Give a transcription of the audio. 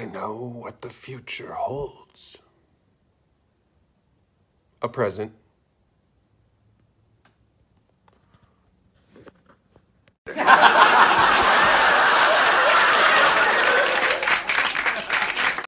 I know what the future holds. A present.